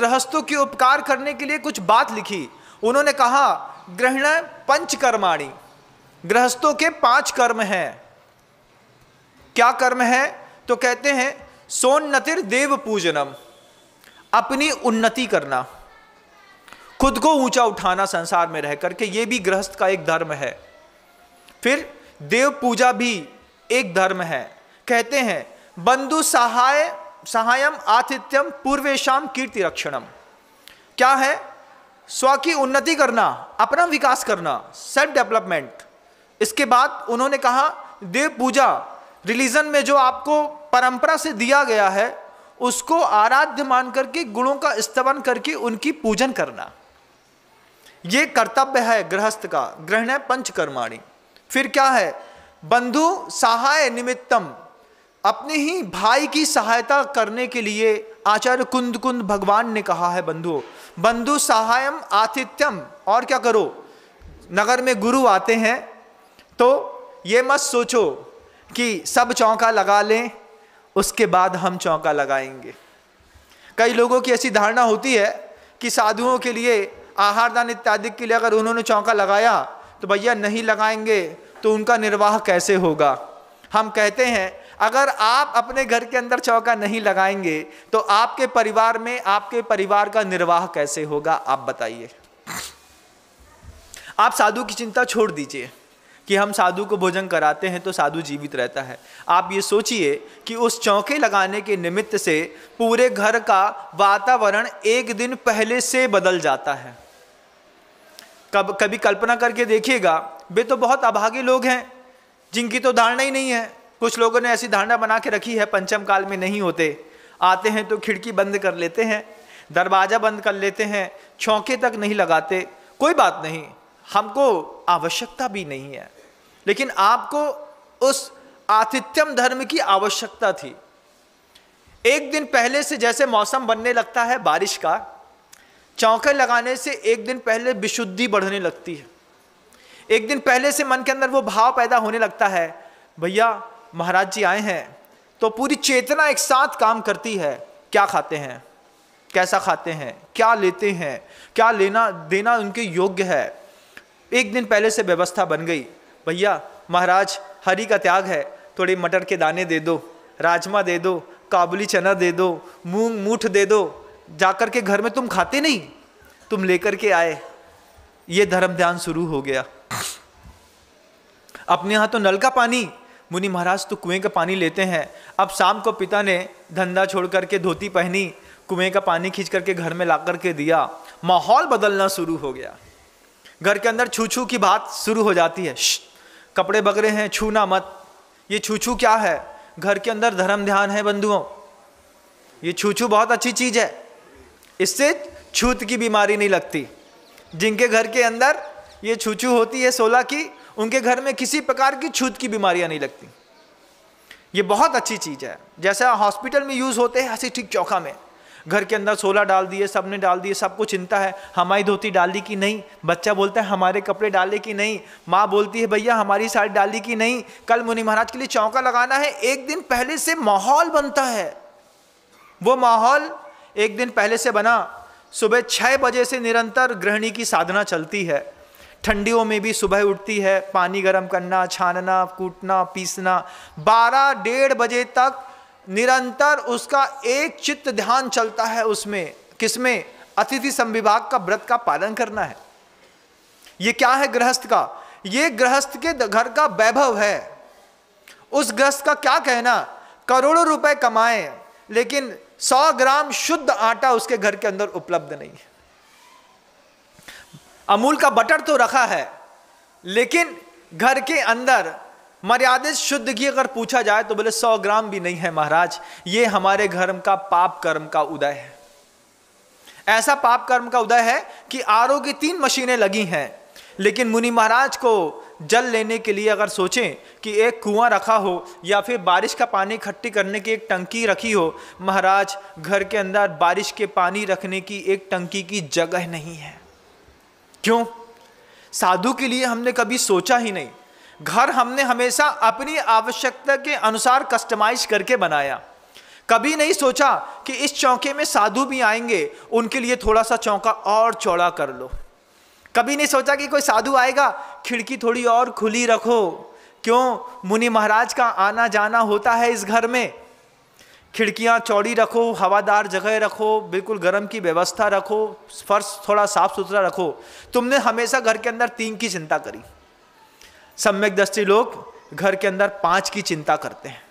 गृहस्थों के उपकार करने के लिए कुछ बात लिखी उन्होंने कहा ग्रहण पंचकर्माणी गृहस्थों के पांच कर्म हैं क्या कर्म है तो कहते हैं सोन्नतिर देव पूजनम अपनी उन्नति करना खुद को ऊंचा उठाना संसार में रह करके ये भी गृहस्थ का एक धर्म है फिर देव पूजा भी एक धर्म है कहते हैं बंधु सहाय सहायम आतिथ्यम पूर्वेशम कीर्ति रक्षणम क्या है स्व की उन्नति करना अपना विकास करना सेल्फ डेवलपमेंट इसके बाद उन्होंने कहा देव पूजा रिलीजन में जो आपको परंपरा से दिया गया है उसको आराध्य मान करके गुणों का स्तवन करके उनकी पूजन करना ये कर्तव्य है गृहस्थ का ग्रहण है पंचकर्माणी फिर क्या है बंधु सहाय निमित्तम अपने ही भाई की सहायता करने के लिए आचार्य कुंद कुंद भगवान ने कहा है बंधु बंधु सहायम आतिथ्यम और क्या करो नगर में गुरु आते हैं तो ये मत सोचो कि सब चौंका लगा लें उसके बाद हम चौंका लगाएंगे कई लोगों की ऐसी धारणा होती है कि साधुओं के लिए आहार दान इत्यादि के लिए अगर उन्होंने चौंका लगाया तो भैया नहीं लगाएंगे तो उनका निर्वाह कैसे होगा हम कहते हैं अगर आप अपने घर के अंदर चौका नहीं लगाएंगे तो आपके परिवार में आपके परिवार का निर्वाह कैसे होगा आप बताइए आप साधु की चिंता छोड़ दीजिए कि हम साधु को भोजन कराते हैं तो साधु जीवित रहता है आप ये सोचिए कि उस चौके लगाने के निमित्त से पूरे घर का वातावरण एक दिन पहले से बदल जाता है कब कभी कल्पना करके देखिएगा वे तो बहुत अभागे लोग हैं जिनकी तो धारणा ही नहीं है कुछ लोगों ने ऐसी धारणा बना के रखी है पंचम काल में नहीं होते आते हैं तो खिड़की बंद कर लेते हैं दरवाज़ा बंद कर लेते हैं चौके तक नहीं लगाते कोई बात नहीं हमको आवश्यकता भी नहीं है लेकिन आपको उस आतिथ्यम धर्म की आवश्यकता थी एक दिन पहले से जैसे मौसम बनने लगता है बारिश का चौके लगाने से एक दिन पहले विशुद्धि बढ़ने लगती है एक दिन पहले से मन के अंदर वो भाव पैदा होने लगता है भैया महाराज जी आए हैं तो पूरी चेतना एक साथ काम करती है क्या खाते हैं कैसा खाते हैं क्या लेते हैं क्या लेना देना उनके योग्य है एक दिन पहले से व्यवस्था बन गई भैया महाराज हरी का त्याग है थोड़े मटर के दाने दे दो राजमा दे दो काबुली चना दे दो मूंग मूठ दे दो जाकर के घर में तुम खाते नहीं तुम लेकर के आए ये धर्म ध्यान शुरू हो गया अपने यहाँ तो नल का पानी मुनि महाराज तो कुएं का पानी लेते हैं अब शाम को पिता ने धंधा छोड़ करके धोती पहनी कुएं का पानी खींच करके घर में ला करके दिया माहौल बदलना शुरू हो गया घर के अंदर छू छू की बात शुरू हो जाती है कपड़े बगरे हैं छूना मत ये छू छू क्या है घर के अंदर धर्म ध्यान है बंधुओं ये छू छू बहुत अच्छी चीज़ है इससे छूत की बीमारी नहीं लगती जिनके घर के अंदर ये छूछू होती है सोलह की उनके घर में किसी प्रकार की छूत की बीमारियां नहीं लगती ये बहुत अच्छी चीज़ है जैसा हॉस्पिटल में यूज़ होते हैं ऐसे ठीक चौका में घर के अंदर सोला डाल दिए सब ने डाल दिए सबको चिंता है हमारी धोती डाली कि नहीं बच्चा बोलता है हमारे कपड़े डाले कि नहीं माँ बोलती है भैया हमारी साड़ी डाली कि नहीं कल मुनि महाराज के लिए चौका लगाना है एक दिन पहले से माहौल बनता है वो माहौल एक दिन पहले से बना सुबह छः बजे से निरंतर गृहिणी की साधना चलती है ठंडियों में भी सुबह उठती है पानी गर्म करना छानना कूटना पीसना बारह डेढ़ बजे तक निरंतर उसका एक चित्त ध्यान चलता है उसमें किसमें अतिथि संविभाग का व्रत का पालन करना है ये क्या है गृहस्थ का ये गृहस्थ के घर का वैभव है उस गृहस्थ का क्या कहना करोड़ों रुपए कमाए लेकिन सौ ग्राम शुद्ध आटा उसके घर के अंदर उपलब्ध नहीं है अमूल का बटर तो रखा है लेकिन घर के अंदर मर्यादित शुद्ध घी अगर पूछा जाए तो बोले सौ ग्राम भी नहीं है महाराज ये हमारे घर का पाप कर्म का उदय है ऐसा पाप कर्म का उदय है कि आर की तीन मशीनें लगी हैं लेकिन मुनि महाराज को जल लेने के लिए अगर सोचें कि एक कुआं रखा हो या फिर बारिश का पानी इकट्ठी करने की एक टंकी रखी हो महाराज घर के अंदर बारिश के पानी रखने की एक टंकी की जगह नहीं है क्यों साधु के लिए हमने कभी सोचा ही नहीं घर हमने हमेशा अपनी आवश्यकता के अनुसार कस्टमाइज करके बनाया कभी नहीं सोचा कि इस चौके में साधु भी आएंगे उनके लिए थोड़ा सा चौका और चौड़ा कर लो कभी नहीं सोचा कि कोई साधु आएगा खिड़की थोड़ी और खुली रखो क्यों मुनि महाराज का आना जाना होता है इस घर में खिड़कियाँ चौड़ी रखो हवादार जगह रखो बिल्कुल गर्म की व्यवस्था रखो फर्श थोड़ा साफ सुथरा रखो तुमने हमेशा घर के अंदर तीन की चिंता करी सम्यक दृष्टि लोग घर के अंदर पाँच की चिंता करते हैं